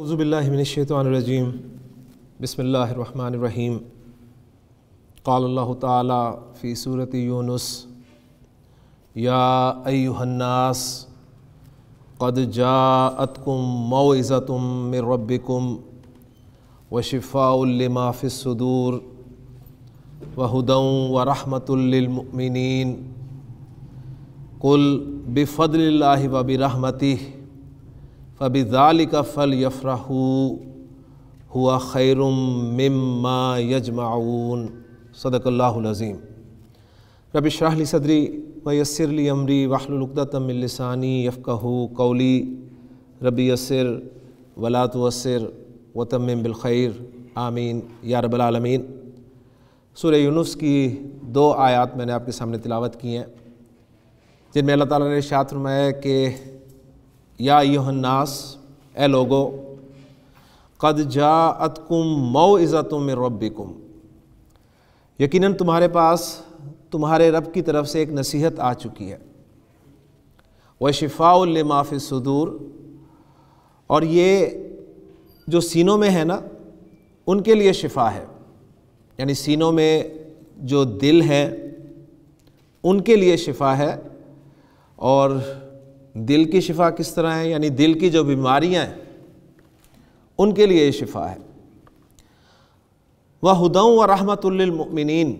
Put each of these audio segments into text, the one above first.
अज़ुबिल्लिनशैतरजीम बसमीम काल्ला ताली सूरत यूनुस या अयुहन्नास कद जातकुम मौज़तुम मरबकुम व शिफ़ाउलमाफ़िसूर वहुदों व रहमतमिन कुल बिफ़ल व बरहमती फ़बिज़ाल का फ़ल यफ़्राहू हुआ खैरम मम्मा यजमाउन सदकल्लाज़ीम रब शराहली सदरी यसरली अमरी वाहलुलदातमिलसानी यफ़कहू कौली रबी यसर वलात वसर वतम बिलखैर आमीन या रबालमीन सुर यूनुस की दो आयात मैंने आपके सामने तिलावत की हैं जिनमें अल्लाह ताला ने शात फरमाया कि या यहन्नास ए लोगो कद जा अतकुम मऊ इज़तुम रब्बिकुम यकीनन तुम्हारे पास तुम्हारे रब की तरफ से एक नसीहत आ चुकी है व माफ़ सदूर और ये जो सीनों में है ना उनके लिए शिफा है यानी सीनों में जो दिल हैं उनके लिए शिफा है और दिल की शिफा किस तरह है यानी दिल की जो बीमारियां हैं उनके लिए ये शिफा है वह हदऊँ व रहमतमिन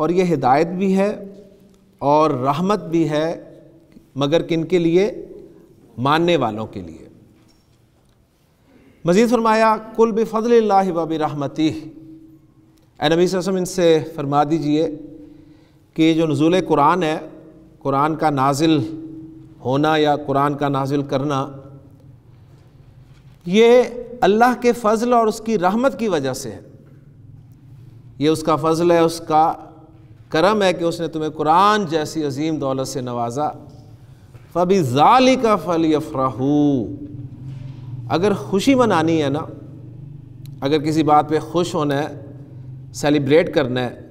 और ये हिदायत भी है और रहमत भी है मगर किन के लिए मानने वालों के लिए मज़ीद फरमाया कुल बफ़ल वब रहमती नबी रसम इनसे फरमा दीजिए कि जो नज़ुल कुरान है कुरान का नाजिल होना या कुरान का नाजिल करना ये अल्लाह के फ़ज़ल और उसकी रहमत की वजह से है ये उसका फ़ज़ल है उसका करम है कि उसने तुम्हें कुरान जैसी अजीम दौलत से नवाजा फ़बी ज़ाली का फल यफराहू अगर खुशी मनानी है ना अगर किसी बात पे खुश होना है सेलिब्रेट करना है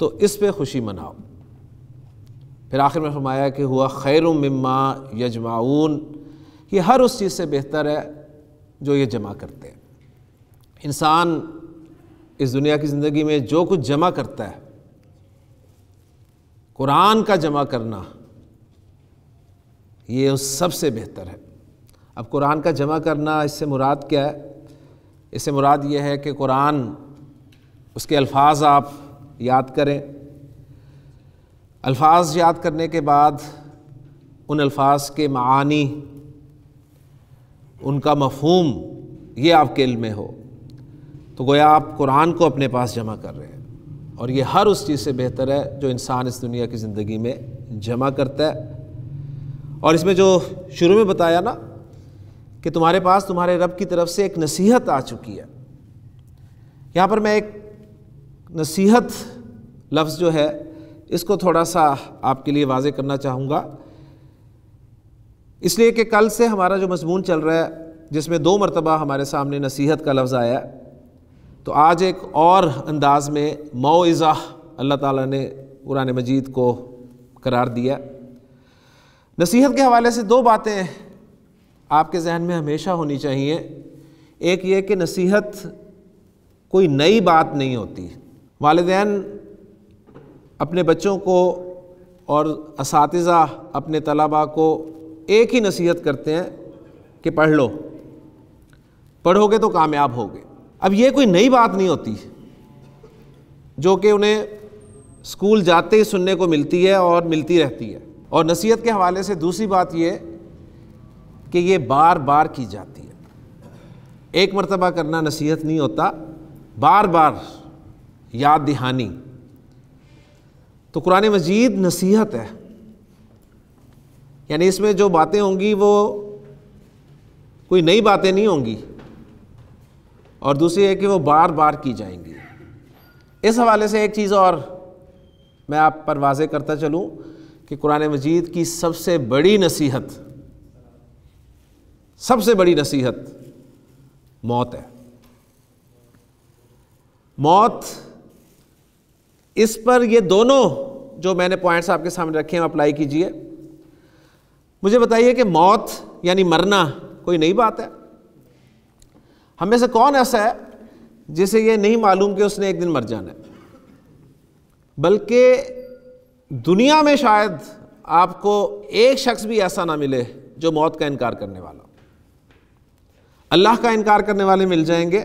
तो इस पे खुशी मनाओ फिर आखिर में फरमाया कि हुआ खैर मम्मा यजमाऊन ये हर उस चीज़ से बेहतर है जो ये जमा करते हैं इंसान इस दुनिया की ज़िंदगी में जो कुछ जमा करता है कुरान का जमा करना ये उस सबसे बेहतर है अब कुरान का जमा करना इससे मुराद क्या है इससे मुराद ये है कि कुरान उसके अल्फाज आप याद करें अल्फाज याद करने के बाद उन अल्फाज के मानी उनका मफहम ये आपके इल्म में हो तो गोया आप कुरान को अपने पास जमा कर रहे हैं और ये हर उस चीज़ से बेहतर है जो इंसान इस दुनिया की ज़िंदगी में जमा करता है और इसमें जो शुरू में बताया ना कि तुम्हारे पास तुम्हारे रब की तरफ से एक नसीहत आ चुकी है यहाँ पर मैं एक नसीहत लफ्ज़ जो है इसको थोड़ा सा आपके लिए वाजे करना चाहूँगा इसलिए कि कल से हमारा जो मजमून चल रहा है जिसमें दो मरतबा हमारे सामने नसीहत का लफ्ज़ आया तो आज एक और अंदाज में मोज़ा अल्लाह ताला ने तुरान मजीद को करार दिया नसीहत के हवाले से दो बातें आपके जहन में हमेशा होनी चाहिए एक ये कि नसीहत कोई नई बात नहीं होती वालदेन अपने बच्चों को और इस अपने तलबा को एक ही नसीहत करते हैं कि पढ़ लो पढ़ोगे तो कामयाब होगे अब ये कोई नई बात नहीं होती जो कि उन्हें स्कूल जाते ही सुनने को मिलती है और मिलती रहती है और नसीहत के हवाले से दूसरी बात ये कि ये बार बार की जाती है एक मरतबा करना नसीहत नहीं होता बार बार याद दहानी तो कुरान मजीद नसीहत है यानी इसमें जो बातें होंगी वो कोई नई बातें नहीं होंगी और दूसरी है कि वो बार बार की जाएंगी इस हवाले से एक चीज़ और मैं आप पर वाजे करता चलूँ कि कुरान मजीद की सबसे बड़ी नसीहत सबसे बड़ी नसीहत मौत है मौत इस पर ये दोनों जो मैंने पॉइंट्स आपके सामने रखे हैं अप्लाई कीजिए मुझे बताइए कि मौत यानी मरना कोई नई बात है हमें से कौन ऐसा है जिसे ये नहीं मालूम कि उसने एक दिन मर जाना है बल्कि दुनिया में शायद आपको एक शख्स भी ऐसा ना मिले जो मौत का इनकार करने वाला अल्लाह का इनकार करने वाले मिल जाएंगे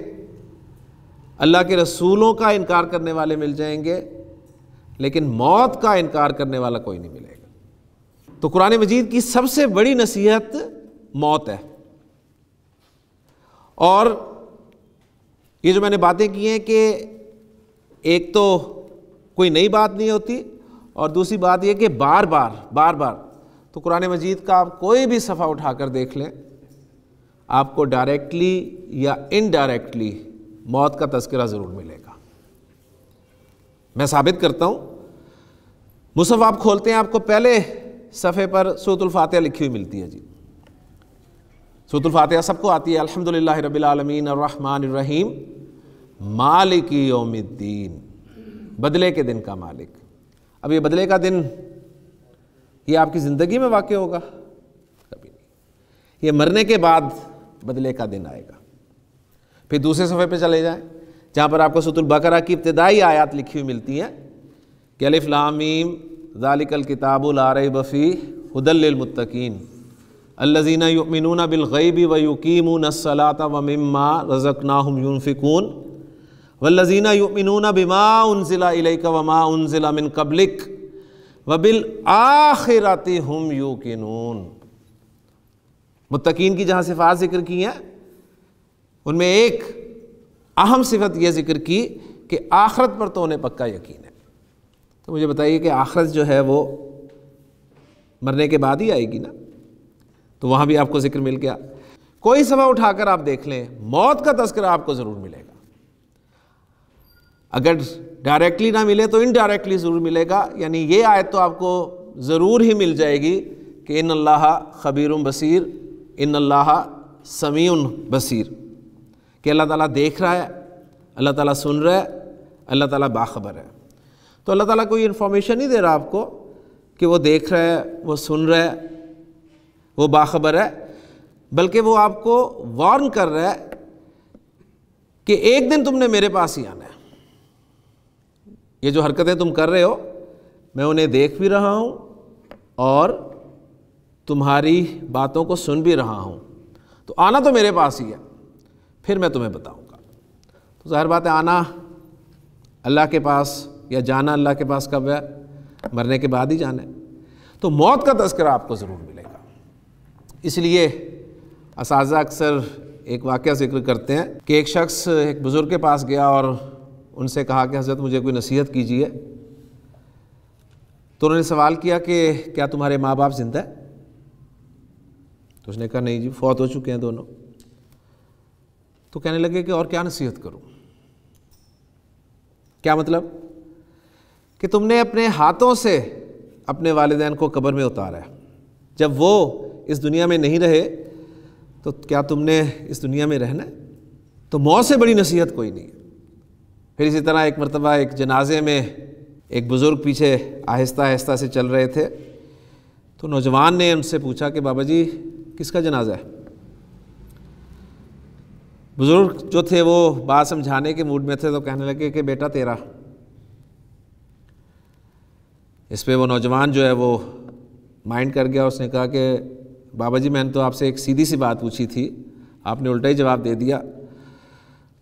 अल्लाह के रसूलों का इनकार करने वाले मिल जाएंगे लेकिन मौत का इनकार करने वाला कोई नहीं मिलेगा तो कुरान मजीद की सबसे बड़ी नसीहत मौत है और ये जो मैंने बातें की हैं कि एक तो कोई नई बात नहीं होती और दूसरी बात यह कि बार बार बार बार तो कुरान मजीद का आप कोई भी सफ़ा उठाकर देख लें आपको डायरेक्टली या इनडायरेक्टली मौत का तस्करा ज़रूर मिलेगा मैं साबित करता हूँ मुसफ़ आप खोलते हैं आपको पहले सफ़े पर सूतुल्फ़ातह लिखी हुई मिलती है जी सूतुल्फ़ातह सबको आती है ला रबीआलमीन रहीम मालिक योमद्दीन बदले के दिन का मालिक अब ये बदले का दिन ये आपकी ज़िंदगी में वाक़ होगा कभी नहीं ये मरने के बाद बदले का दिन आएगा फिर दूसरे सफ़े पे चले जाएं जहाँ पर आपको सतुलबकरा की इब्तदाई आयात लिखी हुई मिलती हैं कि ज़ालिकल किताबुल आर बफ़ी हदलमतकीन अल्लजीना युमिनून बिलगैबी व युकीमून सलात वम्मा रज़कना युनफ़िकून वल्लजीना युमिनून बिमा उनजिला इलैक वमा उनजिला मिन कबलिक वबिल आखिरती हम यूकिनून मुतकीन की जहाँ सिफात जिक्र की हैं उनमें एक अहम सिफत यह जिक्र की कि आखरत पर तो उन्हें पक्का यकीन है तो मुझे बताइए कि आखरत जो है वो मरने के बाद ही आएगी ना तो वहाँ भी आपको जिक्र मिल गया कोई समय उठाकर आप देख लें मौत का तस्करा आपको ज़रूर मिलेगा अगर डायरेक्टली ना मिले तो इनडायरेक्टली ज़रूर मिलेगा यानी ये आयत तो आपको ज़रूर ही मिल जाएगी कि इन अल्लाह खबीर बसीर इन अल्लाह समीउन बसीर कि अल्लाह ताला देख रहा है अल्लाह ताला सुन रहा है अल्लाह ताला बाखबर है तो अल्लाह ताला कोई इन्फॉर्मेशन नहीं दे रहा आपको कि वो देख रहा है वो सुन रहा है वो बाखबर है बल्कि वो आपको वार्न कर रहा है कि एक दिन तुमने मेरे पास ही आना है ये जो हरकतें तुम कर रहे हो मैं उन्हें देख भी रहा हूँ और तुम्हारी बातों को सुन भी रहा हूँ तो आना तो मेरे पास ही है फिर मैं तुम्हें बताऊँगा तो ज़ाहिर बात है आना अल्लाह के पास या जाना अल्लाह के पास कब है मरने के बाद ही जाना है तो मौत का तस्करा आपको ज़रूर मिलेगा इसलिए इस अक्सर एक वाक्य जिक्र करते हैं कि एक शख्स एक बुज़ुर्ग के पास गया और उनसे कहा कि हज़रत मुझे कोई नसीहत कीजिए तो उन्होंने सवाल किया कि क्या तुम्हारे माँ बाप जिंदा है तो उसने कहा नहीं जी फौत हो चुके हैं दोनों तो कहने लगे कि और क्या नसीहत करूं क्या मतलब कि तुमने अपने हाथों से अपने वालदेन को कब्र में उतारा है जब वो इस दुनिया में नहीं रहे तो क्या तुमने इस दुनिया में रहना तो मौत से बड़ी नसीहत कोई नहीं फिर इसी तरह एक मरतबा एक जनाजे में एक बुज़ुर्ग पीछे आहिस्ता आहिस्ता से चल रहे थे तो नौजवान ने उनसे पूछा कि बाबा जी किसका जनाजा है बुज़ुर्ग जो थे वो बात समझाने के मूड में थे तो कहने लगे कि बेटा तेरा इस पर वो नौजवान जो है वो माइंड कर गया उसने कहा कि बाबा जी मैंने तो आपसे एक सीधी सी बात पूछी थी आपने उल्टा ही जवाब दे दिया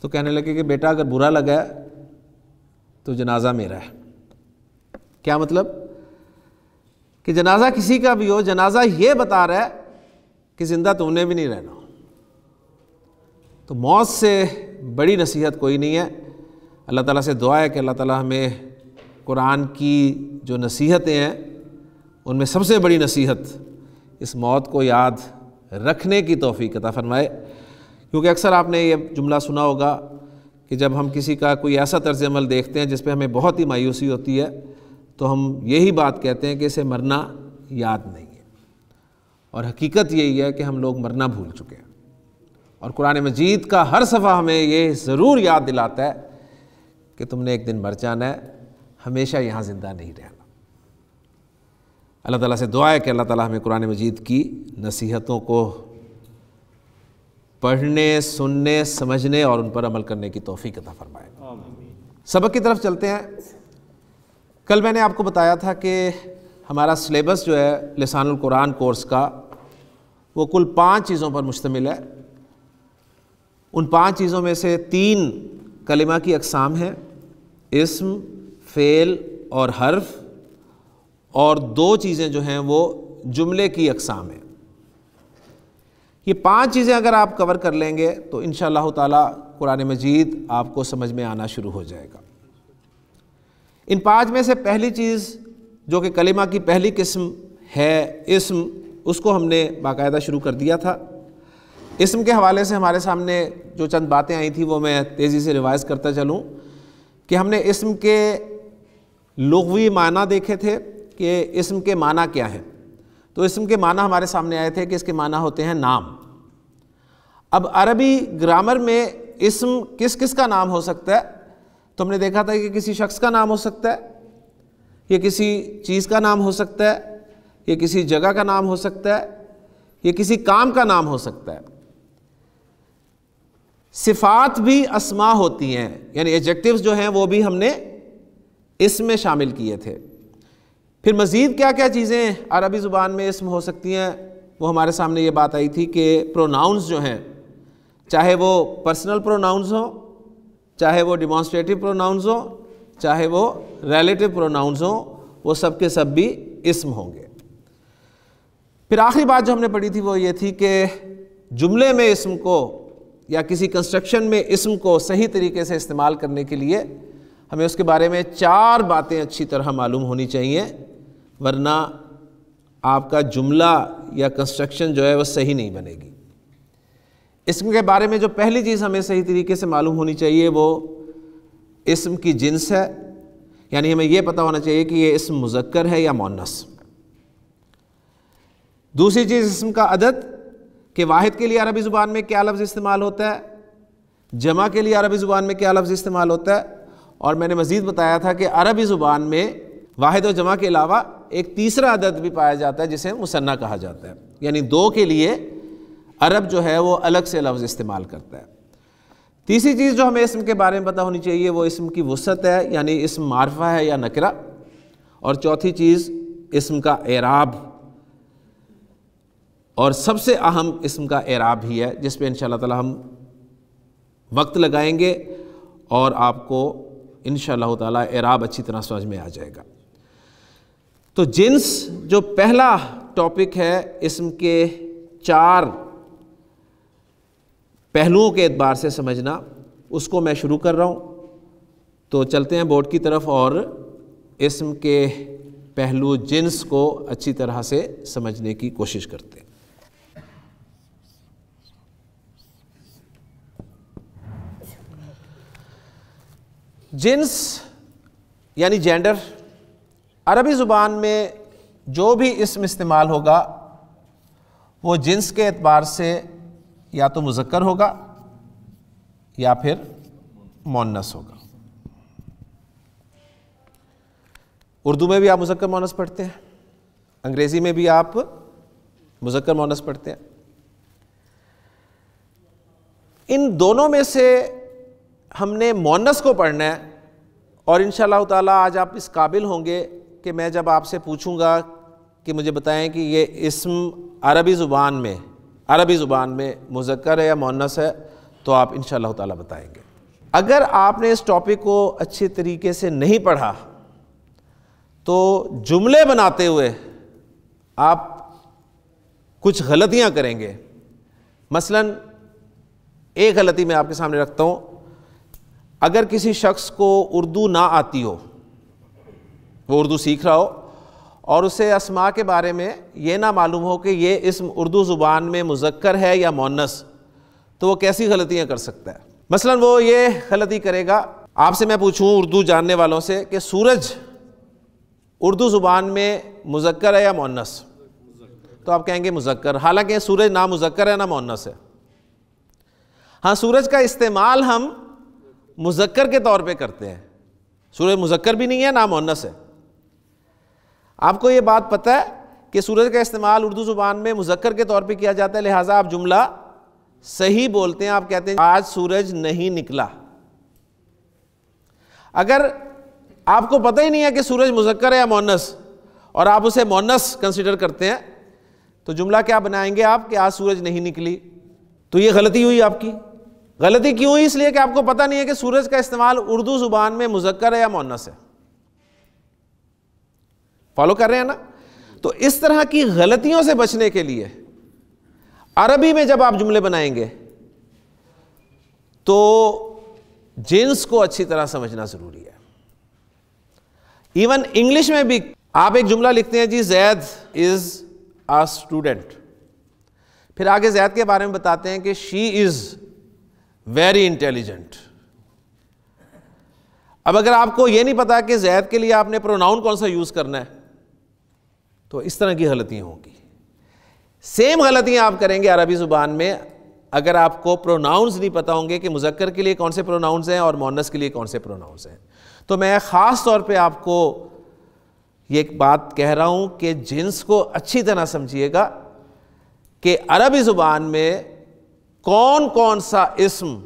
तो कहने लगे कि बेटा अगर बुरा लगा है तो जनाजा मेरा है क्या मतलब कि जनाजा किसी का भी हो जनाजा ये बता रहा है कि ज़िंदा तुमने भी नहीं रहना तो मौत से बड़ी नसीहत कोई नहीं है अल्लाह ताला से दुआ है कि अल्लाह ताला हमें कुरान की जो नसीहतें हैं उनमें सबसे बड़ी नसीहत इस मौत को याद रखने की तोफ़ी कता फरमाए क्योंकि अक्सर आपने ये जुमला सुना होगा कि जब हम किसी का कोई ऐसा तर्ज अमल देखते हैं जिस पर हमें बहुत ही मायूसी होती है तो हम यही बात कहते हैं कि इसे मरना याद नहीं है और हकीकत यही है कि हम लोग मरना भूल चुके हैं और कुरान मजीद का हर सफ़ा हमें ये ज़रूर याद दिलाता है कि तुमने एक दिन मर जाना है हमेशा यहाँ ज़िंदा नहीं रहना अल्लाह ताला से दुआ है कि अल्लाह ताला हमें कुरान मजीद की नसीहतों को पढ़ने सुनने समझने और उन पर अमल करने की तोफ़ी अदा फरमाए सबक की तरफ चलते हैं कल मैंने आपको बताया था कि हमारा सिलेबस जो है लसानुल कुरान कोर्स का वो कुल पांच चीज़ों पर मुश्तमिल है उन पांच चीज़ों में से तीन कलिमा की अकसाम हैं इसम फ़ेल और हर्फ और दो चीज़ें जो हैं वो जुमले की अकसाम हैं ये पांच चीज़ें अगर आप कवर कर लेंगे तो इन ताला कुरान मजीद आपको समझ में आना शुरू हो जाएगा इन पांच में से पहली चीज़ जो कि कलिमा की पहली किस्म है इसम उसको हमने बाकायदा शुरू कर दिया था इसम के हवाले से हमारे सामने जो चंद बातें आई थी वो मैं तेज़ी से रिवाइज़ करता चलूँ कि हमने इसम के लघवी माना देखे थे कि इसम के माना क्या हैं तो इसम के माना हमारे सामने आए थे कि इसके माना होते हैं नाम अब अरबी ग्रामर में इसम किस किस का नाम हो सकता है तो हमने देखा था कि किसी शख्स का नाम हो सकता है ये किसी चीज़ का नाम हो सकता है ये किसी जगह का नाम हो सकता है ये किसी काम का नाम हो सकता है सिफ़ात भी असमा होती हैं यानी एजेक्टिव जो हैं वो भी हमने इसमें शामिल किए थे फिर मज़ीद क्या क्या चीज़ें अरबी ज़ुबान में इसम हो सकती हैं वो हमारे सामने ये बात आई थी कि प्रोनाउंस जो हैं चाहे वो पर्सनल प्रोनाउंस हों चाहे वो डिमॉन्स्ट्रेटिव प्रोनाउंस हों चाहे वो रिलेटिव प्रोनाउंस हों वो सब के सब भी इसम होंगे फिर आखिरी बात जो हमने पढ़ी थी वो ये थी कि जुमले में इसम को या किसी कंस्ट्रक्शन में इसम को सही तरीके से इस्तेमाल करने के लिए हमें उसके बारे में चार बातें अच्छी तरह मालूम होनी चाहिए वरना आपका जुमला या कंस्ट्रक्शन जो है वह सही नहीं बनेगी इसम के बारे में जो पहली चीज़ हमें सही तरीके से मालूम होनी चाहिए वो इसम की जिन्स है यानी हमें यह पता होना चाहिए कि ये इसम मुजक्कर है या मोनस दूसरी चीज़ इसम का अदद कि वाहिद के लिए अरबी ज़ुबान में क्या लफ्ज़ इस्तेमाल होता है जमा के लिए अरबी ज़ुबान में क्या लफ्ज़ इस्तेमाल होता है और मैंने मज़ीद बताया था कि अरबी ज़ुबान में वाहिद और जमा के अलावा एक तीसरा अदद भी पाया जाता है जिसे मुसन्ना कहा जाता है यानी दो के लिए अरब जो है वो अलग से लफ्ज़ इस्तेमाल करता है तीसरी चीज़ जो हमें इसम के बारे में पता होनी चाहिए वो इसम की वसत है यानी इसम मारफा है या नकरा और चौथी चीज़ इसम का एराब और सबसे अहम इसम का एराब ही है जिस पर इन ताला हम वक्त लगाएंगे और आपको इन ताला एराब अच्छी तरह समझ में आ जाएगा तो जिन्स जो पहला टॉपिक है इसम के चार पहलुओं के एतबार से समझना उसको मैं शुरू कर रहा हूँ तो चलते हैं बोर्ड की तरफ और इसम के पहलू जिन्स को अच्छी तरह से समझने की कोशिश करते हैं जिन्स यानी जेंडर अरबी ज़ुबान में जो भी इसम इस्तेमाल होगा वो जिन्स के एतबार से या तो मुजक्र होगा या फिर मोनस होगा उर्दू में भी आप मुजक्कर मोनस पढ़ते हैं अंग्रेज़ी में भी आप मुजक्र मोनस पढ़ते हैं इन दोनों में से हमने मोनस को पढ़ना है और इन ताला आज आप इस काबिल होंगे कि मैं जब आपसे पूछूंगा कि मुझे बताएं कि ये इसम अरबी ज़ुबान में अरबी ज़ुबान में मुजक्र है या मोनस है तो आप इन ताला बताएंगे अगर आपने इस टॉपिक को अच्छे तरीके से नहीं पढ़ा तो जुमले बनाते हुए आप कुछ गलतियां करेंगे मसलन एक गलती मैं आपके सामने रखता हूँ अगर किसी शख्स को उर्दू ना आती हो वो उर्दू सीख रहा हो और उसे असमा के बारे में ये ना मालूम हो कि ये इस उर्दू ज़ुबान में मुजक्कर है या मोनस तो वो कैसी गलतियाँ कर सकता है मसलन वो ये गलती करेगा आपसे मैं पूछूँ उर्दू जानने वालों से कि सूरज उर्दू ज़ुबान में मुजक्कर है या मोनस तो आप कहेंगे मुजक्कर हालांकि सूरज ना मुजक्कर है ना मोनस है हाँ सूरज का इस्तेमाल हम मुजक्कर के तौर पे करते हैं सूरज मुजक्कर भी नहीं है ना मोनस है आपको ये बात पता है कि सूरज का इस्तेमाल उर्दू ज़ुबान में मुजक्कर के तौर पे किया जाता है लिहाजा आप जुमला सही बोलते हैं आप कहते हैं आज सूरज नहीं निकला अगर आपको पता ही नहीं है कि सूरज मुजक्कर है या मोनस और आप उसे मोनस कंसिडर करते हैं तो जुमला क्या बनाएंगे आप कि आज सूरज नहीं निकली तो ये गलती हुई आपकी गलती क्यों हुई इसलिए कि आपको पता नहीं है कि सूरज का इस्तेमाल उर्दू ज़ुबान में मुजक्कर है या मोनस है फॉलो कर रहे हैं ना तो इस तरह की गलतियों से बचने के लिए अरबी में जब आप जुमले बनाएंगे तो जेंस को अच्छी तरह समझना ज़रूरी है इवन इंग्लिश में भी आप एक जुमला लिखते हैं जी जैद इज़ आ स्टूडेंट फिर आगे जैद के बारे में बताते हैं कि शी इज़ वेरी इंटेलिजेंट अब अगर आपको यह नहीं पता कि जैद के लिए आपने प्रोनाउन कौन सा यूज करना है तो इस तरह की गलतियां होंगी सेम गलतियां आप करेंगे अरबी जुबान में अगर आपको प्रोनाउंस नहीं पता होंगे कि मुजक्कर के लिए कौन से प्रोनाउंस हैं और मोनस के लिए कौन से प्रोनाउंस हैं तो मैं ख़ास तौर पे आपको ये एक बात कह रहा हूं कि जिन्स को अच्छी तरह समझिएगा कि अरबी ज़ुबान में कौन कौन सा इसम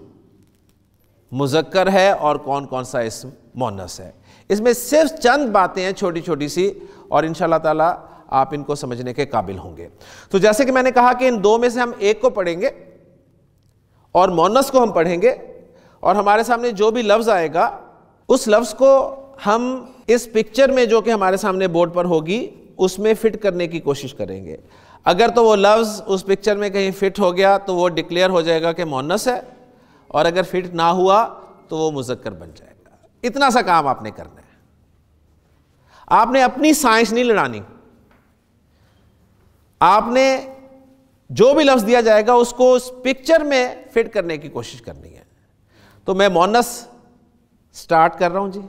मुजक्कर है और कौन कौन सा इसम मोनस है इसमें सिर्फ चंद बातें हैं छोटी छोटी सी और इन ताला आप इनको समझने के काबिल होंगे तो जैसे कि मैंने कहा कि इन दो में से हम एक को पढ़ेंगे और मोनस को हम पढ़ेंगे और हमारे सामने जो भी लफ्ज़ आएगा उस लफ्ज़ को हम इस पिक्चर में जो कि हमारे सामने बोर्ड पर होगी उसमें फिट करने की कोशिश करेंगे अगर तो वो लफ्ज़ उस पिक्चर में कहीं फ़िट हो गया तो वो डिक्लेयर हो जाएगा कि मोनस है और अगर फिट ना हुआ तो वो मुजक्कर बन जाएगा इतना सा काम आपने करना है आपने अपनी साइंस नहीं लड़ानी आपने जो भी लफ्ज़ दिया जाएगा उसको उस पिक्चर में फिट करने की कोशिश करनी है तो मैं मोनस स्टार्ट कर रहा हूँ जी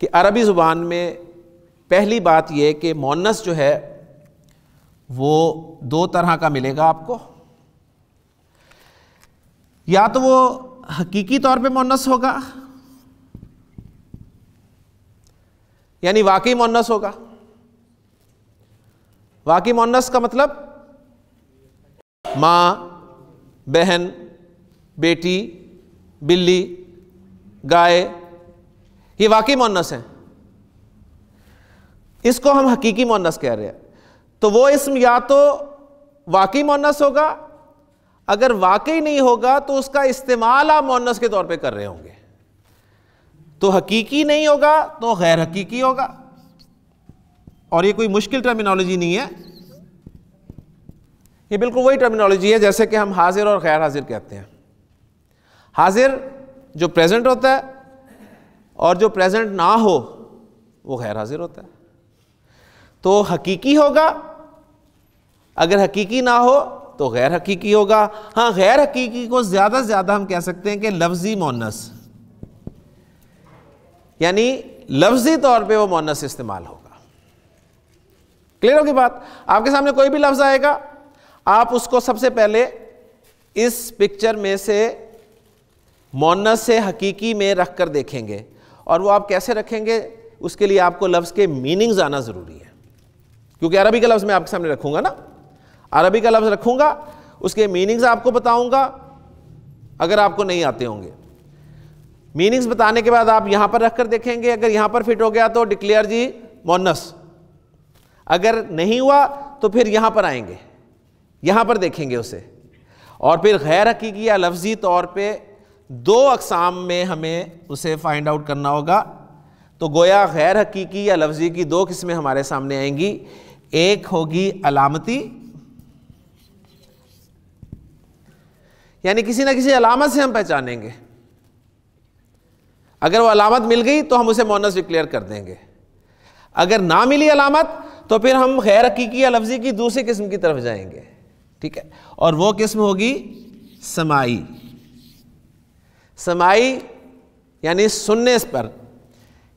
कि अरबी ज़ुबान में पहली बात यह कि मोनस जो है वो दो तरह का मिलेगा आपको या तो वो हकीकी तौर पे मोनस होगा यानी वाकई मोनस होगा वाकई मोनस का मतलब माँ बहन बेटी बिल्ली गाय ये वाकई मोनस है इसको हम हकीकी मोनस कह रहे हैं तो वो इसम या तो वाकई मोनस होगा अगर वाकई नहीं होगा तो उसका इस्तेमाल आप मोनस के तौर पे कर रहे होंगे तो हकीकी नहीं होगा तो गैर हकीकी होगा और ये कोई मुश्किल टर्मिनोलॉजी नहीं है ये बिल्कुल वही टर्मिनोलॉजी है जैसे कि हम हाजिर और गैर हाजिर कहते हैं हाजिर जो प्रेजेंट होता है और जो प्रेजेंट ना हो वो गैर हाजिर होता है तो हकीकी होगा अगर हकीकी ना हो तो गैर हकीकी होगा हाँ गैर हकीकी को ज़्यादा से ज़्यादा हम कह सकते हैं कि लफ्ज़ी मोनस यानी लफ्ज़ी तौर पे वो मोनस इस्तेमाल होगा क्लियर होगी बात आपके सामने कोई भी लफ्ज़ आएगा आप उसको सबसे पहले इस पिक्चर में से मोनस से हकीकी में रख कर देखेंगे और वो आप कैसे रखेंगे उसके लिए आपको लफ्ज़ के मीनिंग्स आना ज़रूरी है क्योंकि अरबी के लफ्ज़ मैं आपके सामने रखूंगा ना अरबी का लफ्ज़ रखूंगा उसके मीनिंग्स आपको बताऊँगा अगर आपको नहीं आते होंगे मीनिंग्स बताने के बाद आप यहाँ पर रख कर देखेंगे अगर यहाँ पर फिट हो गया तो डिक्लेयर जी मोनस अगर नहीं हुआ तो फिर यहाँ पर आएंगे यहाँ पर देखेंगे उसे और फिर गैर हकीकी या लफ्ज़ी तौर पे दो अकसाम में हमें उसे फाइंड आउट करना होगा तो गोया गैर हकीकी या लफ्ज़ी की दो किस्में हमारे सामने आएंगी एक होगी अलामती यानी किसी ना किसी अलामत से हम पहचानेंगे अगर वो अलामत मिल गई तो हम उसे मोनस डिक्लेयर कर देंगे अगर ना मिली अलामत तो फिर हम गैर हकीकी या लफ्ज़ी की दूसरी किस्म की तरफ जाएंगे ठीक है और वो किस्म होगी समाई समाई यानी सुनने पर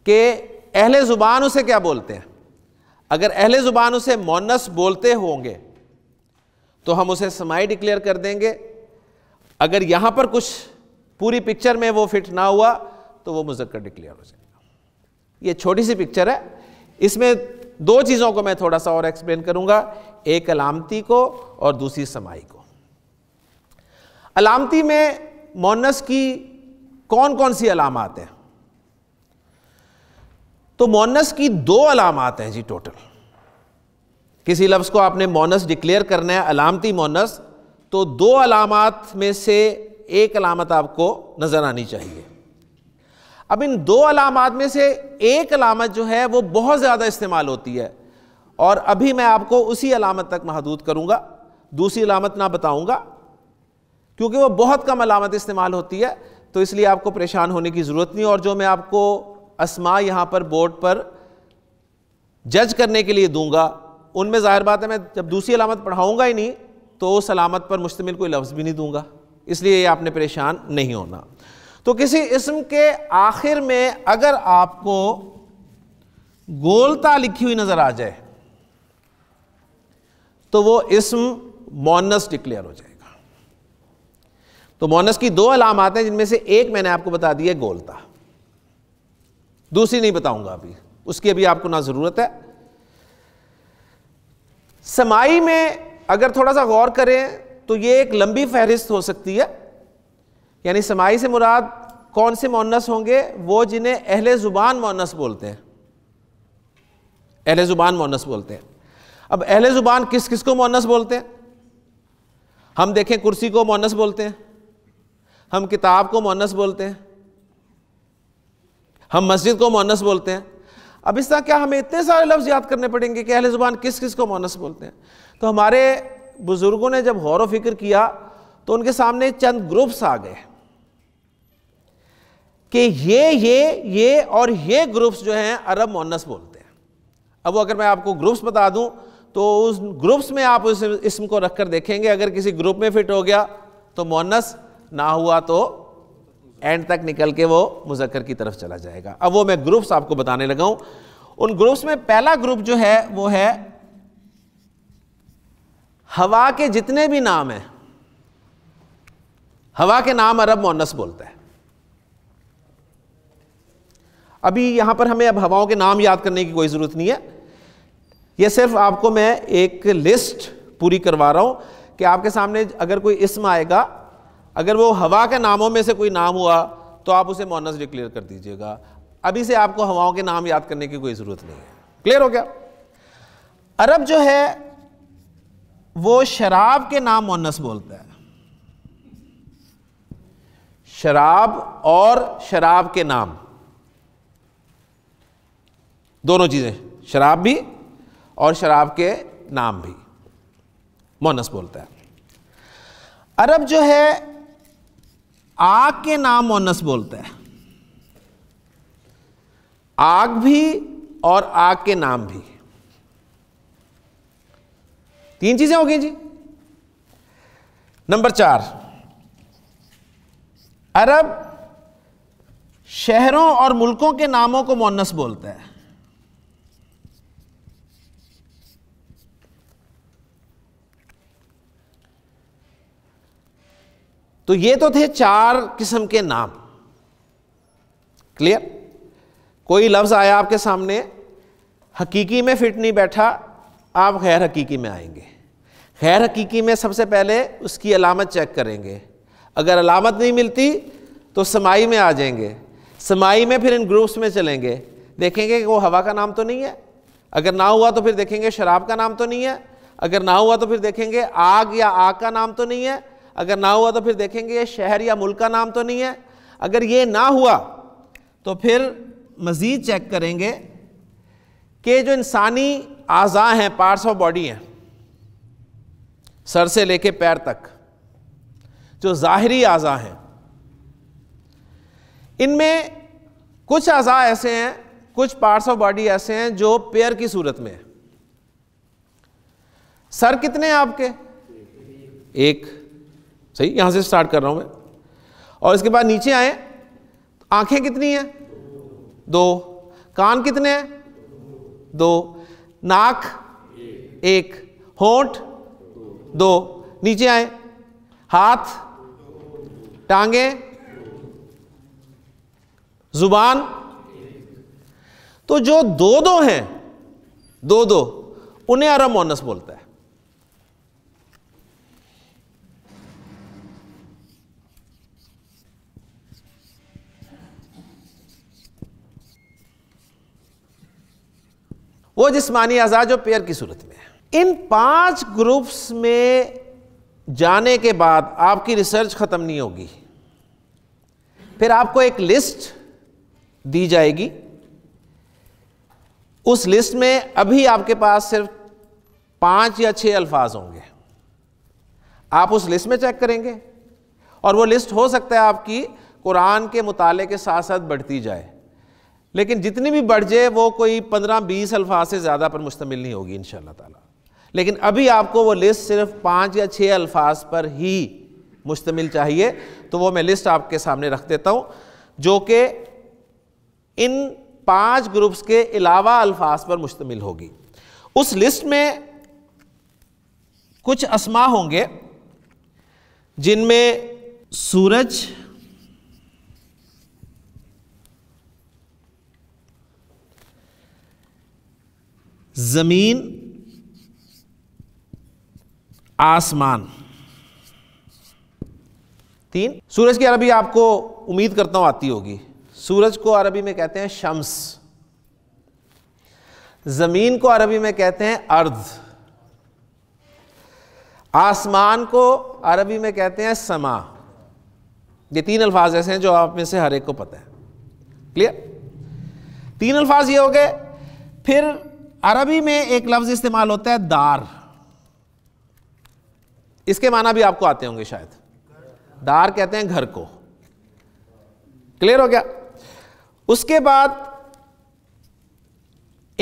कि अहले ज़ुबान उसे क्या बोलते हैं अगर अहले ज़ुबान उसे मोनस बोलते होंगे तो हम उसे समाई डिक्लेयर कर देंगे अगर यहां पर कुछ पूरी पिक्चर में वो फिट ना हुआ तो वो मुजक्कर डिक्लेयर हो जाएगा ये छोटी सी पिक्चर है इसमें दो चीज़ों को मैं थोड़ा सा और एक्सप्लेन करूंगा एक अलामती को और दूसरी समाई को अलामती में मोनस की कौन कौन सी अलामत हैं तो मोनस की दो अलामत हैं जी टोटल किसी लफ्ज़ को आपने मोनस डिक्लेयर करना है अलामती मोनस तो दो अलामत में से एक अलामत आपको नज़र आनी चाहिए अब इन दो अलामत में से एक अलामत जो है वो बहुत ज़्यादा इस्तेमाल होती है और अभी मैं आपको उसी अलामत तक महदूद करूंगा दूसरी अलामत ना बताऊंगा क्योंकि वो बहुत कम अलामत इस्तेमाल होती है तो इसलिए आपको परेशान होने की ज़रूरत नहीं और जो मैं आपको असमा यहां पर बोर्ड पर जज करने के लिए दूंगा उनमें ज़ाहिर बात है मैं जब दूसरी अलामत पढ़ाऊंगा ही नहीं तो सलामत पर मुश्तमिल कोई लफ्ज़ भी नहीं दूंगा इसलिए आपने परेशान नहीं होना तो किसी इसम के आखिर में अगर आपको गोलता लिखी हुई नज़र आ जाए तो वो इसम मोनस डिक्लेयर हो जाएगा तो मोनस की दो अलामत हैं जिनमें से एक मैंने आपको बता दी है गोलता दूसरी नहीं बताऊंगा अभी उसकी अभी आपको ना ज़रूरत है समाई में अगर थोड़ा सा गौर करें तो ये एक लंबी फहरिस्त हो सकती है यानी समाई से मुराद कौन से मोनस होंगे वो जिन्हें अहले ज़ुबान मोनस बोलते हैं अहले ज़ुबान मोनस बोलते हैं अब अहले ज़ुबान किस किस को मोनस बोलते हैं हम देखें कुर्सी को मोनस बोलते हैं हम किताब को मोनस बोलते हैं हम मस्जिद को मोनस बोलते हैं अब इस तरह क्या हमें इतने सारे लफ्ज़ याद करने पड़ेंगे कि अहले ज़ुबान किस किस को मोनस बोलते हैं तो हमारे बुज़ुर्गों ने जब गौर फिक्र किया तो उनके सामने चंद ग्रुप्स आ गए कि ये ये ये और ये ग्रुप्स जो हैं अरब मोनस बोलते हैं अब वो अगर मैं आपको ग्रुप्स बता दूं तो उस ग्रुप्स में आप उस इसम को रख कर देखेंगे अगर किसी ग्रुप में फिट हो गया तो मोनस ना हुआ तो एंड तक निकल के वो मुजक्कर की तरफ चला जाएगा अब वो मैं ग्रुप्स आपको बताने लगा हूँ उन ग्रुप्स में पहला ग्रुप जो है वो है हवा के जितने भी नाम हैं हवा के नाम अरब मोनस बोलते हैं अभी यहां पर हमें अब हवाओं के नाम याद करने की कोई ज़रूरत नहीं है यह सिर्फ आपको मैं एक लिस्ट पूरी करवा रहा हूं कि आपके सामने अगर कोई इसम आएगा अगर वो हवा के नामों में से कोई नाम हुआ तो आप उसे मोनस डिक्लेयर कर दीजिएगा अभी से आपको हवाओं के नाम याद करने की कोई ज़रूरत नहीं है क्लियर हो गया अरब जो है वो शराब के नाम मोनस बोलता है शराब और शराब के नाम दोनों चीज़ें शराब भी और शराब के नाम भी मोनस बोलता है अरब जो है आग के नाम मोनस बोलता है आग भी और आग के नाम भी तीन चीजें हो गई जी नंबर चार अरब शहरों और मुल्कों के नामों को मोनस बोलते हैं तो ये तो थे चार किस्म के नाम क्लियर कोई लफ्ज आया आपके सामने हकीकी में फिट नहीं बैठा आप खैर हकीकी में आएंगे खैर हकीकी में सबसे पहले उसकी अलामत चेक करेंगे अगर अलामत नहीं मिलती तो समाई में आ जाएंगे समाई में फिर इन ग्रुप्स में चलेंगे देखेंगे कि वो हवा का नाम तो नहीं है अगर ना हुआ तो फिर देखेंगे शराब का नाम तो नहीं है अगर ना हुआ तो फिर देखेंगे आग या आग का नाम तो नहीं है अगर ना हुआ तो फिर देखेंगे ये शहर या मुल्क का नाम तो नहीं है अगर ये ना हुआ तो फिर मज़ीद चेक करेंगे कि जो इंसानी आज़ा हैं पार्ट्स ऑफ बॉडी हैं सर से लेके पैर तक जो ज़ाहरी आज़ा हैं इनमें कुछ आजा ऐसे हैं कुछ पार्ट्स ऑफ बॉडी ऐसे हैं जो पेयर की सूरत में है सर कितने हैं आपके एक सही यहां से स्टार्ट कर रहा हूं मैं और इसके बाद नीचे आए तो आंखें कितनी हैं दो कान कितने हैं दो नाक एक होठ दो नीचे आए हाथ टांगे जुबान तो जो दो दो हैं दो दो उन्हें अरब मोनस बोलता है वो जिसमानी अज़ा जो पेयर की सूरत में है इन पांच ग्रुप्स में जाने के बाद आपकी रिसर्च ख़त्म नहीं होगी फिर आपको एक लिस्ट दी जाएगी उस लिस्ट में अभी आपके पास सिर्फ पांच या छह अल्फाज होंगे आप उस लिस्ट में चेक करेंगे और वो लिस्ट हो सकता है आपकी कुरान के मुताले के साथ साथ बढ़ती जाए लेकिन जितनी भी बढ़ जाए वो कोई पंद्रह बीस अल्फाज से ज़्यादा पर मुश्तमिल नहीं होगी इन ताला लेकिन अभी आपको वो लिस्ट सिर्फ पाँच या छः अल्फाज पर ही मुश्तमिल चाहिए तो वो मैं लिस्ट आपके सामने रख देता हूँ जो कि इन पांच ग्रुप्स के अलावा अल्फाज पर मुश्तमिल होगी उस लिस्ट में कुछ असमा होंगे जिनमें सूरज जमीन आसमान तीन सूरज की अरबी आपको उम्मीद करता हूं आती होगी सूरज को अरबी में कहते हैं शम्स जमीन को अरबी में कहते हैं अर्ध आसमान को अरबी में कहते हैं समा ये तीन अल्फाज ऐसे हैं जो आप में से हर एक को पता है क्लियर तीन अल्फाज ये हो गए फिर अरबी में एक लफ्ज इस्तेमाल होता है दार इसके माना भी आपको आते होंगे शायद दार कहते हैं घर को क्लियर हो गया उसके बाद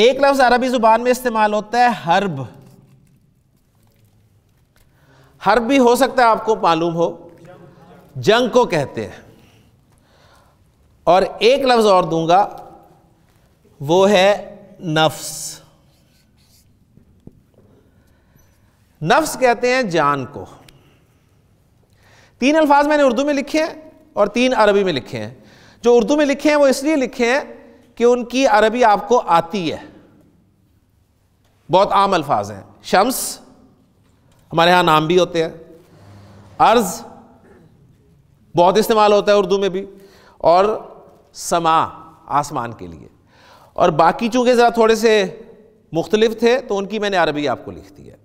एक लफ्ज अरबी जुबान में इस्तेमाल होता है हर्ब हर्ब भी हो सकता है आपको मालूम हो जंग को कहते हैं और एक लफ्ज और दूंगा वो है नफ्स नफ्स कहते हैं जान को तीन अल्फाज मैंने उर्दू में लिखे हैं और तीन अरबी में लिखे हैं जो उर्दू में लिखे हैं वो इसलिए लिखे हैं कि उनकी अरबी आपको आती है बहुत आम अल्फाज हैं शम्स हमारे यहाँ नाम भी होते हैं अर्ज बहुत इस्तेमाल होता है उर्दू में भी और समा आसमान के लिए और बाकी चूँकि ज़रा थोड़े से मुख्तलिफ थे तो उनकी मैंने अरबी आपको लिख दी है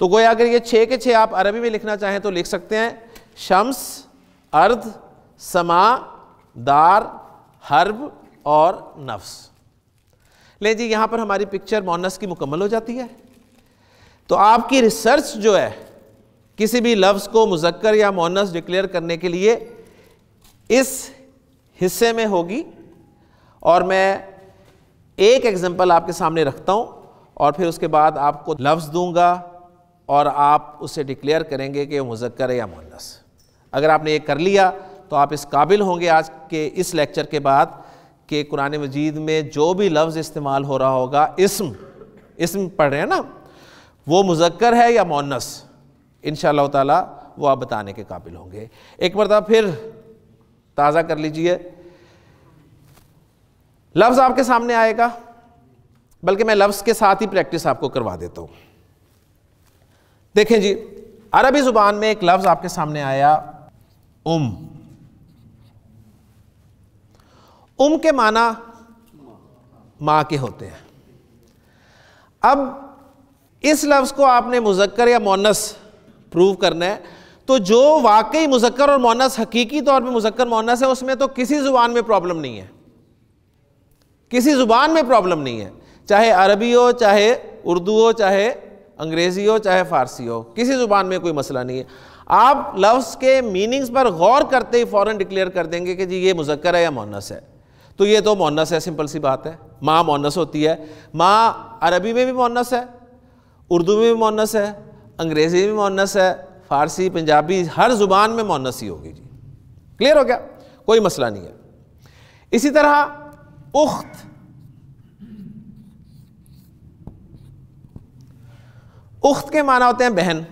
तो गोया अगर ये छः के छः आप अरबी में लिखना चाहें तो लिख सकते हैं शम्स अर्ध समा दार हर्ब और नफ्स ले जी यहाँ पर हमारी पिक्चर मोनस की मुकम्मल हो जाती है तो आपकी रिसर्च जो है किसी भी लफ्ज़ को मुजक्कर या मोनस डिक्लेयर करने के लिए इस हिस्से में होगी और मैं एक एग्ज़ाम्पल आपके सामने रखता हूँ और फिर उसके बाद आपको लफ्ज़ दूंगा और आप उसे डिक्लेयर करेंगे कि मुजक्कर है या मुनस अगर आपने ये कर लिया तो आप इस काबिल होंगे आज के इस लेक्चर के बाद कि कुरान मजीद में जो भी लफ्ज़ इस्तेमाल हो रहा होगा इसम इसम पढ़ रहे हैं ना वो मुजक्कर है या मोनस इन ताला वो आप बताने के काबिल होंगे एक मरतबा फिर ताज़ा कर लीजिए लफ्ज़ आपके सामने आएगा बल्कि मैं लफ्ज़ के साथ ही प्रैक्टिस आपको करवा देता हूँ देखें जी अरबी ज़ुबान में एक लफ्ज़ आपके सामने आया उम उम के माना माँ के होते हैं अब इस लफ्ज़ को आपने मुजक्कर या मोनस प्रूव करना है तो जो वाकई मुजक्कर और मोनस हकीकी तौर पे मुजक्कर मोनस है उसमें तो किसी ज़ुबान में प्रॉब्लम नहीं है किसी ज़ुबान में प्रॉब्लम नहीं है चाहे अरबी हो चाहे उर्दू हो चाहे अंग्रेज़ी हो चाहे फ़ारसी हो किसी ज़ुबान में कोई मसला नहीं है आप लफ्स के मीनिंग्स पर गौर करते ही फ़ौरन डिक्लेयर कर देंगे कि जी ये मुजक्र है या मोनस है तो ये तो मोनस है सिंपल सी बात है माँ मोनस होती है माँ अरबी में भी मोनस है उर्दू में भी मोनस है अंग्रेज़ी में भी मोनस है फ़ारसी पंजाबी हर ज़ुबान में मोनस ही होगी जी क्लियर हो गया कोई मसला नहीं है इसी तरह उख्त उख्त के माना होते हैं बहन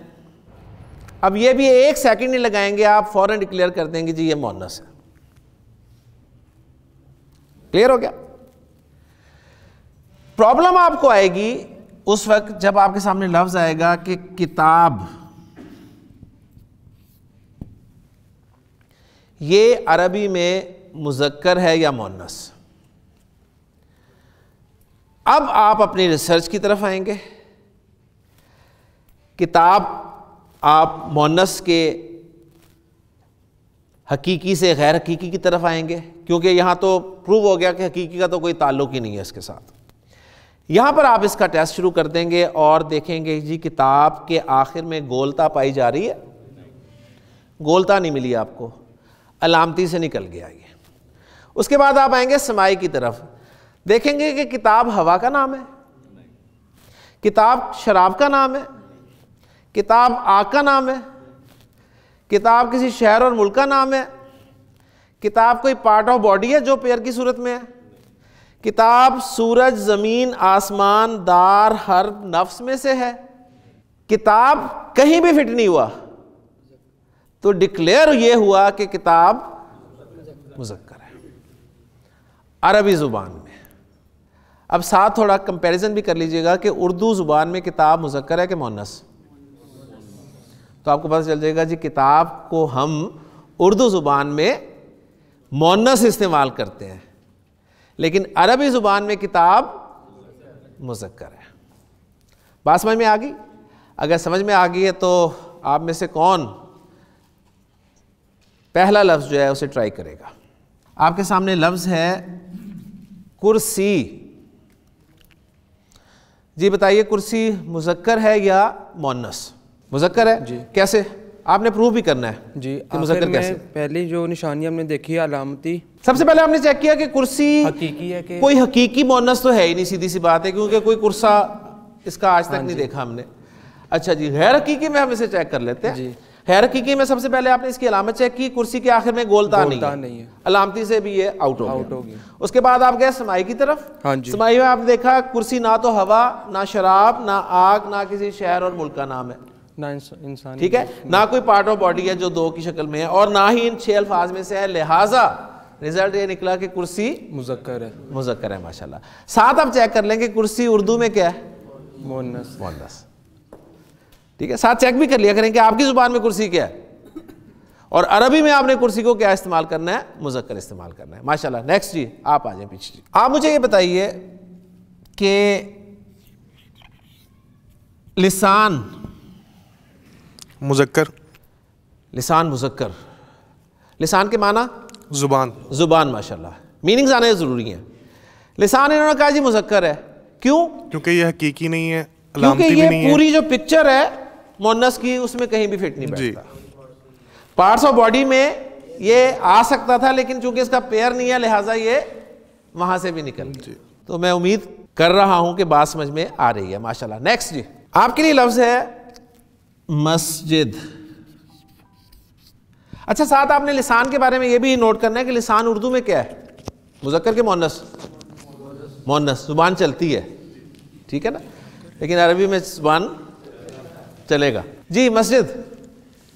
अब ये भी एक सेकंड नहीं लगाएंगे आप फौरन डिक्लेयर कर देंगे जी ये मोनस है क्लियर हो गया प्रॉब्लम आपको आएगी उस वक्त जब आपके सामने लफ्ज आएगा कि किताब ये अरबी में मुजक्कर है या मोनस अब आप अपनी रिसर्च की तरफ आएंगे किताब आप मोनस के हकीकी से गैर हकीकी की तरफ आएंगे क्योंकि यहाँ तो प्रूव हो गया कि हकीकी का तो कोई ताल्लुक ही नहीं है इसके साथ यहाँ पर आप इसका टेस्ट शुरू कर देंगे और देखेंगे जी किताब के आखिर में गोलता पाई जा रही है गोलता नहीं मिली आपको अलामती से निकल गया ये उसके बाद आप आएंगे समाई की तरफ देखेंगे कि किताब हवा का नाम है किताब शराब का नाम है किताब आका नाम है किताब किसी शहर और मुल्क का नाम है किताब कोई पार्ट ऑफ बॉडी है जो पेयर की सूरत में है किताब सूरज ज़मीन आसमान दार हर नफ्स में से है किताब कहीं भी फिट नहीं हुआ तो डिक्लेयर यह हुआ कि किताब मुजक्कर है अरबी ज़ुबान में अब साथ थोड़ा कंपैरिजन भी कर लीजिएगा कि उर्दू ज़ुबान में किताब मुजक्कर है कि मोनस तो आपको पता चल जाएगा जी किताब को हम उर्दू ज़ुबान में मोनस इस्तेमाल करते हैं लेकिन अरबी ज़ुबान में किताब मुजक्कर है बात समझ में आ गई अगर समझ में आ गई है तो आप में से कौन पहला लफ्ज़ जो है उसे ट्राई करेगा आपके सामने लफ्ज़ है कुर्सी जी बताइए कुर्सी मुजक्कर है या मोनस मुजक्कर है जी कैसे आपने प्रूव भी करना है जी कि मुजक्कर कैसे पहली जो निशानी हमने देखी है अलामती सबसे पहले हमने चेक किया कि कुर्सी हकीकी है कि कोई हकीकी मोनस तो है ही नहीं सीधी सी बात है क्योंकि कोई कुर्सा इसका आज तक हाँ नहीं देखा हमने अच्छा जी गैर हकीकी में हम इसे चेक कर लेते हैं जी गैर हकीकी में सबसे पहले आपने इसकी अलामत चेक की कुर्सी के आखिर में गोलता, गोलता नहीं, नहीं है अलामती से भी ये आउट हो आउट होगी उसके बाद आप गए समाई की तरफ हाँ जी समाई में आपने देखा कुर्सी ना तो हवा ना शराब ना आग ना किसी शहर और मुल्क का नाम है इंसान ठीक है ना कोई पार्ट ऑफ बॉडी है जो दो की शक्ल में है और ना ही इन छह अल्फाज में से है लिहाजा रिजल्ट ये निकला कि कुर्सी मुजक्कर है मुजक्कर है माशाल्लाह साथ आप चेक कर लेंगे कुर्सी उर्दू में क्या है मोनस ठीक है साथ चेक भी कर लिया करें कि आपकी ज़ुबान में कुर्सी क्या है और अरबी में आपने कुर्सी को क्या इस्तेमाल करना है मुजक्कर इस्तेमाल करना है माशाल्लाह नेक्स्ट जी आप आ जाए पीछे आप मुझे ये बताइए कि लिसान मुजक्कर लिसान मुजक्कर लिसान के माना ज़ुबान ज़ुबान माशाल्लाह मीनिंग्स आने ज़रूरी हैं लिसान इन्होंने कहा जी मुजक्कर है क्यों क्योंकि ये हकीकी नहीं है क्योंकि ये पूरी जो पिक्चर है मोनस की उसमें कहीं भी फिट नहीं बैठता पार्ट्स ऑफ बॉडी में ये आ सकता था लेकिन चूंकि इसका पेयर नहीं है लिहाजा ये वहां से भी निकल तो मैं उम्मीद कर रहा हूं कि बात समझ में आ रही है माशाल्लाह नेक्स्ट जी आपके लिए लफ्ज़ है मस्जिद अच्छा साथ आपने लिसान के बारे में ये भी नोट करना है कि लिसान उर्दू में क्या है मुजक्कर के मोनस मोनस जुबान चलती है ठीक है ना लेकिन अरबी में जुबान चलेगा जी मस्जिद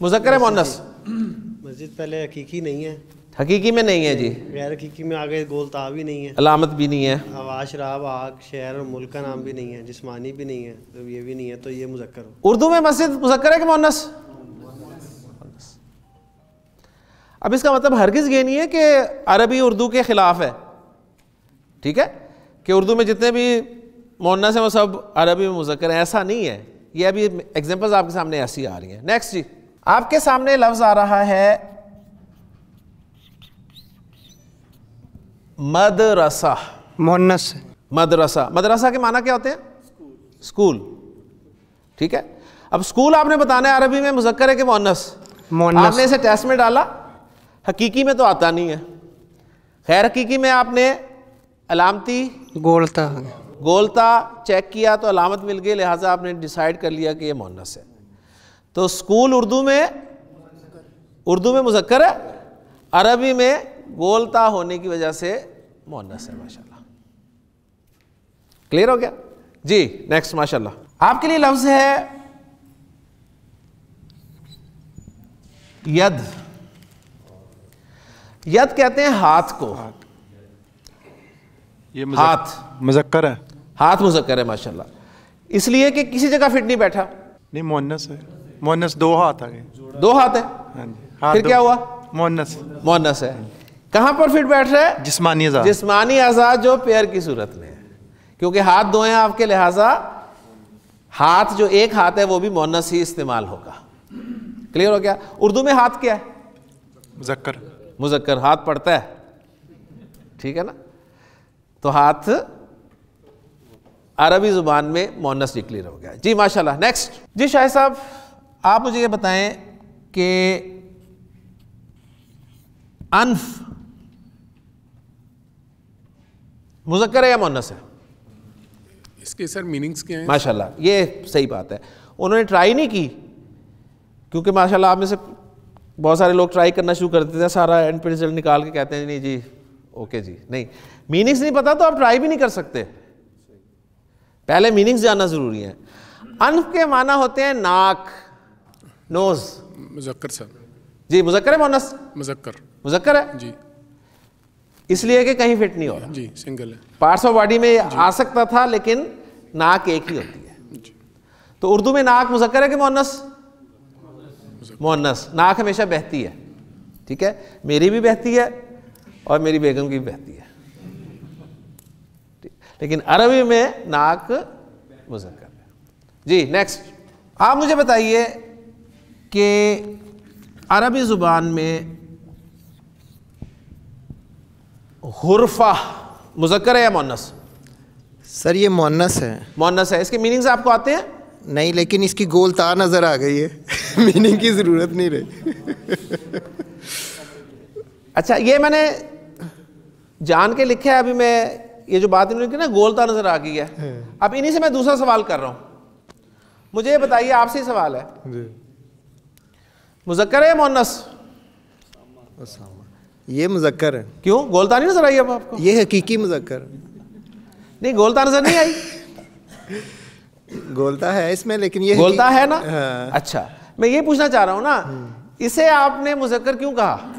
मुजक्कर है मोनस मस्जिद पहले हकीकी नहीं है हकीकी में नहीं है जी गैर हकीकी में आगे गोलता भी नहीं है अलामत भी नहीं है हवा शराब आग शहर और मुल्क का नाम भी नहीं है जिसमानी भी नहीं है तो ये भी नहीं है तो ये मुजक्र उर्दू में मस्जिद मुजक्र है कि मोनस अब इसका मतलब हरगिज़ ये नहीं है कि अरबी उर्दू के ख़िलाफ़ है ठीक है कि उर्दू में जितने भी मोनस हैं वो सब अरबी में मुजक्र हैं ऐसा नहीं है ये अभी एग्जाम्पल्स आपके सामने ऐसी आ रही हैं नेक्स्ट जी आपके सामने लफ्ज़ आ रहा है मदरसा मोनस मदरसा मदरसा के माना क्या होते हैं स्कूल ठीक है अब स्कूल आपने बताना है अरबी में मुजक्कर है कि मोनस आपने इसे टेस्ट में डाला हकीकी में तो आता नहीं है खैर हकीकी में आपने अलामती गोलता गोलता चेक किया तो अलामत मिल गई लिहाजा आपने डिसाइड कर लिया कि ये मोनस है तो स्कूल उर्दू में उर्दू में मुजक्कर है अरबी में गोलता होने की वजह से मोहनस है माशाल्लाह क्लियर हो गया जी नेक्स्ट माशाल्लाह आपके लिए लफ्ज है यद यद कहते हैं हाथ को ये मजक, हाथ मुजक्कर है हाथ मुजक्कर है माशाल्लाह इसलिए कि किसी जगह फिट नहीं बैठा नहीं मोहनस है मोहनस दो हाथ आ गए दो हाथ है हाँ जी हाथ फिर क्या हुआ मोहनस मोहनस है कहां पर फिट बैठ रहा है जिस्मानी आजाद जिस्मानी आजाद जो पेयर की सूरत में है क्योंकि हाथ दो हैं आपके लिहाजा हाथ जो एक हाथ है वो भी मोनस ही इस्तेमाल होगा क्लियर हो गया उर्दू में हाथ क्या है मुजक्कर मुजक्कर हाथ पड़ता है ठीक है ना तो हाथ अरबी ज़ुबान में मोनस क्लियर हो गया जी माशाल्लाह नेक्स्ट जी शाह साहब आप मुझे ये बताएं कि अनफ़ मुजक्र है या मोनस है इसके सर मीनिंग्स क्या हैं माशाल्लाह ये सही बात है उन्होंने ट्राई नहीं की क्योंकि माशाल्लाह आप में से बहुत सारे लोग ट्राई करना शुरू कर देते हैं सारा एंड पे रिजल्ट निकाल के कहते हैं नहीं जी ओके जी नहीं मीनिंग्स नहीं पता तो आप ट्राई भी नहीं कर सकते पहले मीनिंग्स जानना ज़रूरी है अनफ के माना होते हैं नाक नोज मुजक्कर सर जी मुजक्कर है मोनस मुजक्कर मुजक्कर है जी इसलिए कि कहीं फिट नहीं हो रहा जी सिंगल है पार्ट्स ऑफ बॉडी में आ सकता था लेकिन नाक एक ही होती है तो उर्दू में नाक मुजक्कर है कि मोनस मोनस नाक हमेशा बहती है ठीक है मेरी भी बहती है और मेरी बेगम की भी बहती है लेकिन अरबी में नाक मुजक्कर है जी नेक्स्ट आप मुझे बताइए कि अरबी ज़ुबान में हुरफा मुजक्र है या मोनस सर ये मोनस है मोनस है इसके मीनिंग्स आपको आते हैं नहीं लेकिन इसकी गोल तार नज़र आ गई है मीनिंग की ज़रूरत नहीं रही अच्छा ये मैंने जान के लिखा है अभी मैं ये जो बात इन्होंने की ना गोलता नज़र आ गई है हाँ। अब इन्हीं से मैं दूसरा सवाल कर रहा हूँ मुझे ये बताइए आपसे ही सवाल है मुजक्कर है मोनस ये मुजक्कर है क्यों गोलता नहीं नजर आई अब आपको ये हकीकी मुजक्कर नहीं गोलता नजर नहीं आई गोलता है इसमें लेकिन ये गोलता है ना हाँ। अच्छा मैं ये पूछना चाह रहा हूँ ना इसे आपने मुजक्कर क्यों कहा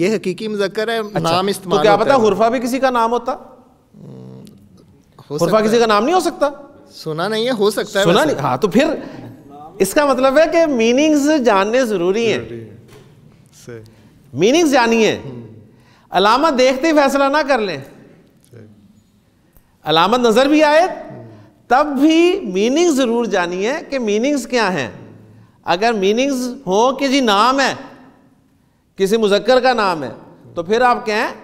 ये हकीकी मुजक्कर है अच्छा, नाम तो इस्तेमाल तो क्या पता हुरफा भी किसी का नाम होता हुरफा किसी का नाम नहीं हो सकता सुना नहीं है हो सकता है सुना नहीं हाँ तो फिर इसका मतलब है कि मीनिंग्स जानने जरूरी है मीनिंग्स जानिए हम्म। अलामत देखते ही फैसला ना कर लें अलामत नज़र भी आए तब भी मीनिंग ज़रूर जानी है कि मीनिंग्स क्या हैं अगर मीनिंग्स हो कि जी नाम है किसी मुजक्कर का नाम है तो फिर आप कहें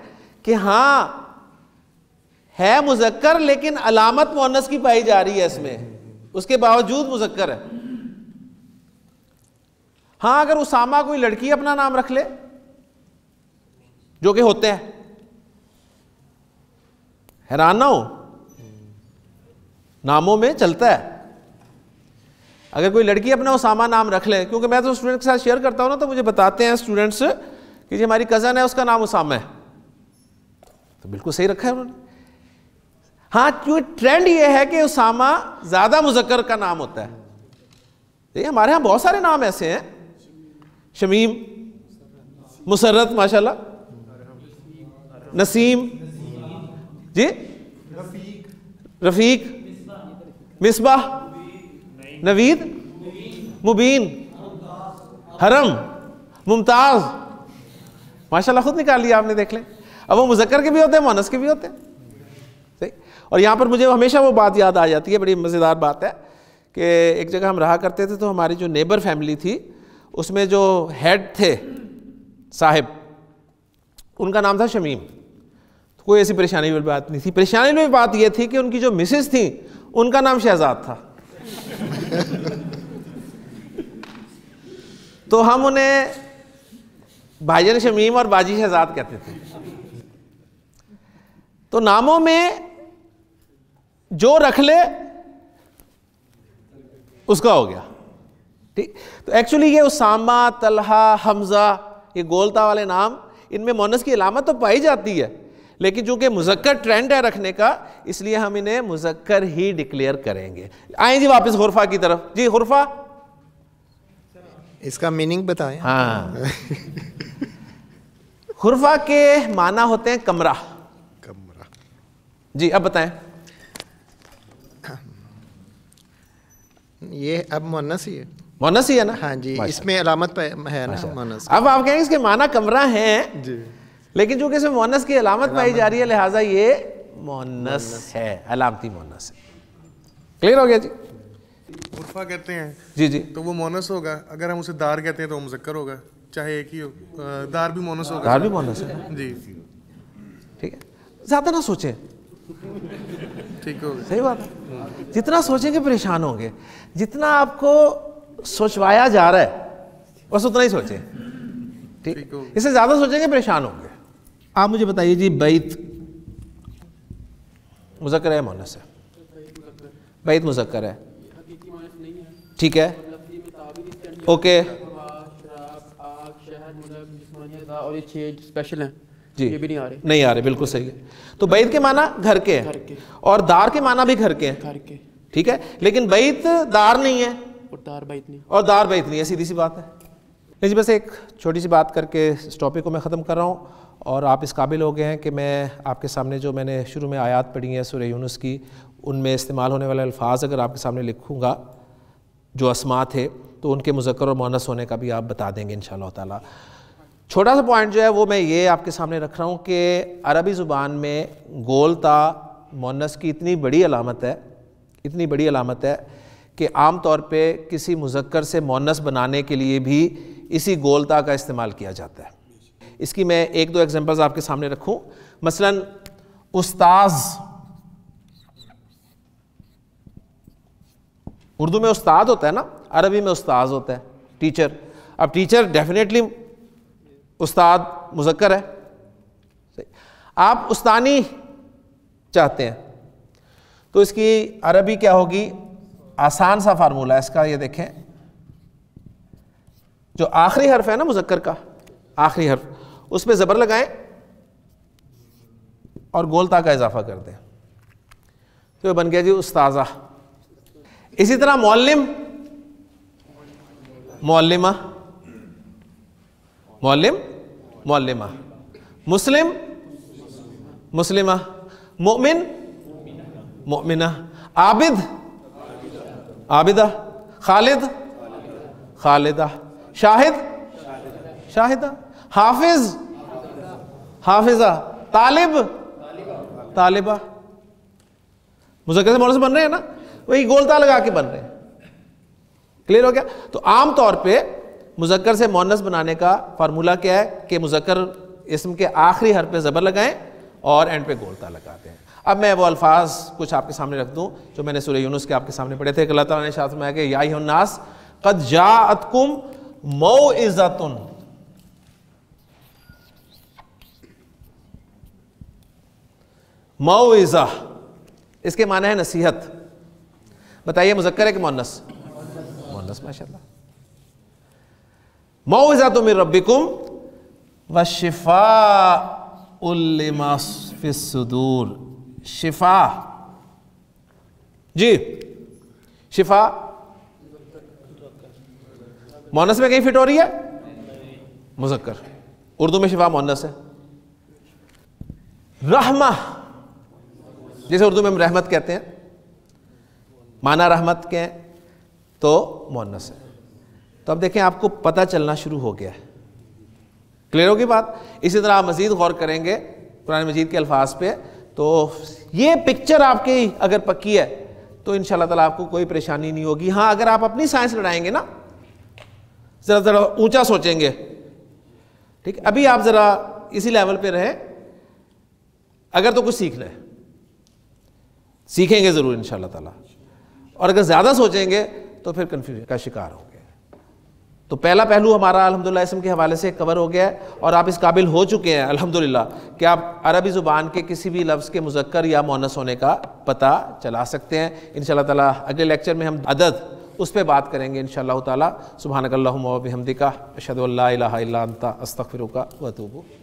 कि हाँ है मुजक्कर लेकिन अलामत मोनस की पाई जा रही है इसमें उसके बावजूद मुजक्कर है हाँ अगर उसामा कोई लड़की अपना नाम रख ले जो कि होते हैं हैरान ना हो नामों में चलता है अगर कोई लड़की अपना उसामा नाम रख ले क्योंकि मैं तो स्टूडेंट के साथ शेयर करता हूं ना तो मुझे बताते हैं स्टूडेंट्स कि जी हमारी कज़न है उसका नाम उसामा है तो बिल्कुल सही रखा है उन्होंने हाँ क्योंकि ट्रेंड ये है कि उसामा ज़्यादा मुजक्कर का नाम होता है देखिए हमारे यहाँ बहुत सारे नाम ऐसे हैं शमीम मुसरत माशाल्लाह नसीम जी रफीक मिसबा नवीद मुबीन हरम मुमताज़ माशाल्लाह खुद निकाल लिया आपने देख लें अब वो मुजक्कर के भी होते हैं मोनस के भी होते हैं सही और यहाँ पर मुझे हमेशा वो बात याद आ जाती है बड़ी मज़ेदार बात है कि एक जगह हम रहा करते थे तो हमारी जो नेबर फैमिली थी उसमें जो हेड थे साहिब उनका नाम था शमीम कोई ऐसी परेशानी वाली बात नहीं थी परेशानी वाली बात यह थी कि उनकी जो मिसेस थी उनका नाम शहजाद था तो हम उन्हें भाईजन शमीम और बाजी शहजाद कहते थे तो नामों में जो रख ले उसका हो गया ठीक तो एक्चुअली ये उसामा तलहा हमज़ा ये गोलता वाले नाम इनमें मोनस की अलामत तो पाई जाती है लेकिन चूंकि मुजक्कर ट्रेंड है रखने का इसलिए हम इन्हें मुजक्कर ही डिक्लेयर करेंगे आए जी वापस हुरफा की तरफ जी हुरफा इसका मीनिंग बताएं हाँ हुरफा के माना होते हैं कमरा कमरा जी अब बताएं ये अब मोनस ही है मोनस ही है ना हाँ जी इसमें अलामत है ना मोनस अब आप कहेंगे इसके माना कमरा है जी लेकिन चूंकि इसमें मोनस की अलामत पाई जा रही है लिहाजा ये मोनस है अलामती मोनस है क्लियर हो गया जी उर्फा कहते हैं जी जी तो वो मोनस होगा अगर हम उसे दार कहते हैं तो मुजक्कर होगा चाहे एक ही हो दार भी मोनस होगा दार भी मोनस है जी ठीक है ज़्यादा ना सोचे ठीक हो सही बात है जितना सोचेंगे परेशान होंगे जितना आपको सोचवाया जा रहा है बस उतना ही सोचे ठीक इससे ज़्यादा सोचेंगे परेशान होंगे आप मुझे बताइए जी बैत मुजक्र है मोनस से बैत मुजक्र है ठीक है ओके और ये स्पेशल हैं जी ये भी नहीं आ रहे नहीं आ रहे बिल्कुल सही है तो बैत के माना घर के हैं और दार के माना भी घर के हैं घर के ठीक है लेकिन बैत दार नहीं है और दार बैत नहीं और दार बैत नहीं है सीधी सी बात है जी बस एक छोटी सी बात करके इस टॉपिक को मैं ख़त्म कर रहा हूँ और आप इस काबिल हो गए हैं कि मैं आपके सामने जो मैंने शुरू में आयात पढ़ी हैं सुरह यूनुस की उनमें इस्तेमाल होने वाले अल्फाज अगर आपके सामने लिखूँगा जो असमा थे तो उनके मुजक्र और मोनस होने का भी आप बता देंगे इन ताला छोटा सा पॉइंट जो है वो मैं ये आपके सामने रख रहा हूँ कि अरबी ज़ुबान में गोलता मोनस की इतनी बड़ी अलामत है इतनी बड़ी अलामत है कि आम तौर पे किसी मुजक्र से मोनस बनाने के लिए भी इसी गोलता का इस्तेमाल किया जाता है इसकी मैं एक दो एग्जांपल्स आपके सामने रखूं मसलन उस्ताज उर्दू में उस्ताद होता है ना अरबी में उस्ताज होता है टीचर अब टीचर डेफिनेटली उस्ताद मुजक्कर है आप उस्तानी चाहते हैं तो इसकी अरबी क्या होगी आसान सा फार्मूला है इसका ये देखें जो आखिरी हर्फ है ना मुजक्कर का आखिरी हर्फ पर ज़बर लगाएं और गोलता का इजाफा कर दें तो ये बन गया जी उस्ताजा इसी तरह मौलिम मौलिमा मौलिम मौलिमा मुस्लिम मुस्लिमा मोमिन मोमिना आबिद आबिदा खालिद खालिदा शाहिद शाहिदा हाफिज हाफिजा तालिब तालिबा मुजक्र से मोनस बन रहे हैं ना वही गोलता लगा के बन रहे हैं क्लियर हो गया तो आम तौर पे मुजक्कर से मोनस बनाने का फार्मूला क्या है कि मुजक्कर इसम के आखिरी हर पे ज़बर लगाएं और एंड पे गोलता लगाते हैं अब मैं वो अल्फाज कुछ आपके सामने रख दूँ जो मैंने सूर्य यूनुस के आपके सामने पढ़े थे अल्लाह ताला ने शास्त्र में आया कि यानास कद जातकुम मऊ इज़तुन मऊजा इसके माना है नसीहत बताइए मुजक्कर है कि मोनस मोनस माशा मऊजा तुम रबिकुम व शिफा उलमाफिसूर शिफा जी शिफा मोनस में कहीं फिट हो रही है मुजक्कर उर्दू में शिफा मोनस है रहमा जैसे उर्दू में हम रहमत कहते हैं माना रहमत के तो मोनस है तो अब देखें आपको पता चलना शुरू हो गया है क्लियर होगी बात इसी तरह आप मज़ीद गौर करेंगे कुरान मजीद के अल्फाज पे तो ये पिक्चर आपकी अगर पक्की है तो इन ताला आपको कोई परेशानी नहीं होगी हाँ अगर आप अपनी साइंस लड़ाएंगे ना ज़रा ज़रा ऊंचा सोचेंगे ठीक अभी आप ज़रा इसी लेवल पे रहें अगर तो कुछ सीखना है सीखेंगे ज़रूर इन ताला और अगर ज़्यादा सोचेंगे तो फिर कन्फ्यूजन का शिकार होंगे तो पहला पहलू हमारा अलहमदिल्ला इसम के हवाले से कवर हो गया है और आप इस काबिल हो चुके हैं अलहमदिल्ला कि आप अरबी ज़ुबान के किसी भी लफ्ज़ के मुजक्र या मोनस होने का पता चला सकते हैं इन ताला अगले लेक्चर में हम अदद उस पर बात करेंगे इन शाह तला का हमदिका अशद अल्लाह अस्तफ़िर का वतूबू